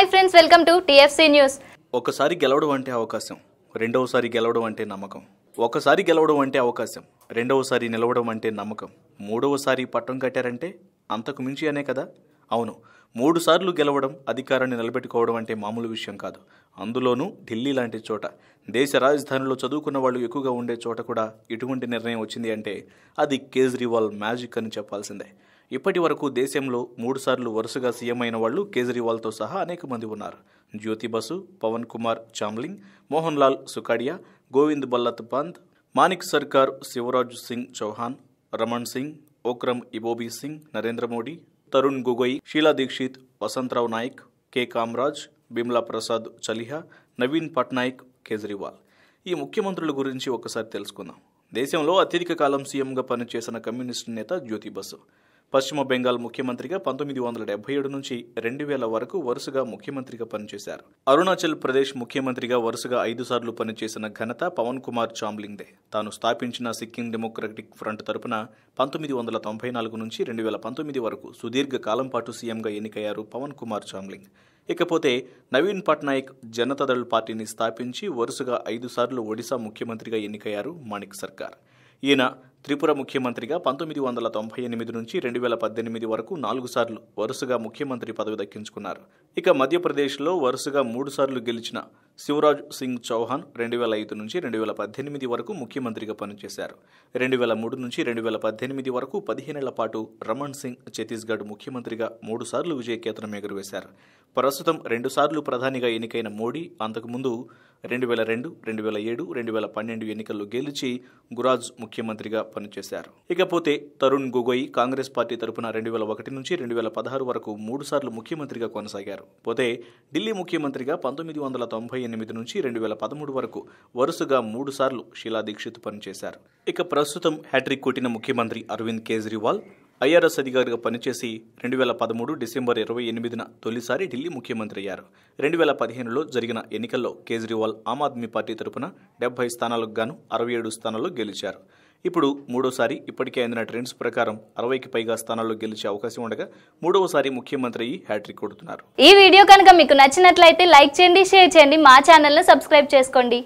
hi friends welcome to TFC news ఒకసారి గెలవడం అంటే అవకాశం రెండవసారి గెలవడం అంటే నమ్మకం ఒకసారి గెలవడం అంటే అవకాశం రెండవసారి నిలవడం అంటే నమ్మకం మూడవసారి పట్టం కట్టారంటే అంతకు మించి అనే కదా అవును మూడు సార్లు గెలవడం అధికారాన్ని నిలబెట్టుకోవడం అంటే మామూలు విషయం కాదు అందులోనూ ఢిల్లీ లాంటి చోట దేశ రాజధానిలో చదువుకున్న వాళ్ళు ఎక్కువగా ఉండే చోట కూడా ఇటువంటి నిర్ణయం వచ్చింది అంటే అది కేజ్రీవాల్ మ్యాజిక్ అని చెప్పాల్సిందే ఇప్పటి వరకు దేశంలో మూడుసార్లు వరుసగా సీఎం అయిన వాళ్ళు కేజ్రీవాల్తో సహా అనేక మంది ఉన్నారు జ్యోతి బసు పవన్ కుమార్ చామ్లింగ్ మోహన్ లాల్ సుకాడియా గోవింద్ బల్లత్ పంత్ మాణిక్ సర్కార్ శివరాజ్ సింగ్ చౌహాన్ రమణ్ సింగ్ ఓక్రమ్ ఇబోబీ సింగ్ నరేంద్ర మోడీ తరుణ్ గొగోయ్ షీలా దీక్షిత్ వసంతరావు నాయక్ కె కామరాజ్ బిమ్లా ప్రసాద్ చలిహా నవీన్ పట్నాయక్ కేజ్రీవాల్ ఈ ముఖ్యమంత్రుల గురించి ఒకసారి తెలుసుకుందాం దేశంలో అత్యధిక కాలం సీఎంగా పనిచేసిన కమ్యూనిస్ట్ నేత జ్యోతి బసు పశ్చిమ బెంగాల్ ముఖ్యమంత్రిగా పంతొమ్మిది వందల డెబ్బై ఏడు నుంచి రెండు వేల వరకు వరుసగా ముఖ్యమంత్రిగా పనిచేశారు అరుణాచల్ ప్రదేశ్ ముఖ్యమంత్రిగా వరుసగా ఐదు సార్లు పనిచేసిన ఘనత పవన్ కుమార్ చాంబ్లింగ్దే తాను స్థాపించిన సిక్కిం డెమోక్రటిక్ ఫ్రంట్ తరపున పంతొమ్మిది వందల తొంభై నాలుగు నుంచి రెండు వేల పంతొమ్మిది వరకు సుదీర్ఘ కాలం పాటు సీఎంగా ఎన్నికయ్యారు పవన్ కుమార్ చాంబ్లింగ్ ఇకపోతే నవీన్ పట్నాయక్ జనతాదళ్ పార్టీని స్థాపించి వరుసగా ఐదు సార్లు ఒడిశా ముఖ్యమంత్రిగా ఎన్నికయ్యారు మాణిక్ సర్కార్ ఈయన త్రిపుర ముఖ్యమంత్రిగా పంతొమ్మిది వందల తొంభై ఎనిమిది నుంచి రెండు వేల పద్దెనిమిది వరకు నాలుగు సార్లు వరుసగా ముఖ్యమంత్రి పదవి దక్కించుకున్నారు ఇక మధ్యప్రదేశ్లో వరుసగా మూడు సార్లు గెలిచిన శివరాజ్ సింగ్ చౌహాన్ రెండు వేల ఐదు నుంచి రెండు వేల పద్దెనిమిది వరకు ముఖ్యమంత్రిగా పనిచేశారు రెండు వేల మూడు నుంచి రెండు వేల పద్దెనిమిది వరకు పదిహేనేళ్ల పాటు రమణ్ సింగ్ ఛత్తీస్గఢ్ ముఖ్యమంత్రిగా మూడు సార్లు విజయకేతనం ఎగురవేశారు ప్రస్తుతం రెండుసార్లు ప్రధానిగా ఎన్నికైన మోడీ అంతకుముందు రెండు వేల రెండు రెండు వేల ఏడు రెండు వేల పన్నెండు ఎన్నికల్లో గెలిచి గురాజ్ ముఖ్యమంత్రిగా పనిచేశారు ఇకపోతే తరుణ్ గొగోయ్ కాంగ్రెస్ పార్టీ తరపున రెండు వేల ఒకటి నుంచి రెండు వేల పదహారు వరకు మూడుసార్లు ముఖ్యమంత్రిగా కొనసాగారు పోతే ఢిల్లీ ముఖ్యమంత్రిగా పంతొమ్మిది వందల తొంభై ఎనిమిది నుంచి రెండు వేల పదమూడు వరకు వరుసగా మూడుసార్లు శీలా దీక్షిత్ పనిచేశారు ఇక ప్రస్తుతం హ్యాట్రిక్ కొట్టిన ముఖ్యమంత్రి అరవింద్ కేజ్రీవాల్ ఐఆర్ఎస్ అధికారిగా పనిచేసి రెండు వేల పదమూడు డిసెంబర్ ఇరవై ఎనిమిదిన తొలిసారి ఢిల్లీ ముఖ్యమంత్రి అయ్యారు రెండు వేల పదిహేనులో జరిగిన ఎన్నికల్లో కేజ్రీవాల్ ఆమ్ ఆద్మీ పార్టీ తరపున డెబ్బై స్థానాలకు గాను అరవై ఏడు స్థానాల్లో గెలిచారు ఇప్పుడు మూడోసారి ఇప్పటికే అందిన ట్రెండ్స్ ప్రకారం అరవైకి పైగా స్థానాల్లో గెలిచే అవకాశం ఉండగా మూడవసారి ముఖ్యమంత్రి అయ్యి హ్యాట్రిక్ కొడుతున్నారు ఈ వీడియో కనుక మీకు నచ్చినట్లయితే లైక్ చేయండి షేర్ చేయండి మా ఛానల్ను సబ్స్క్రైబ్ చేసుకోండి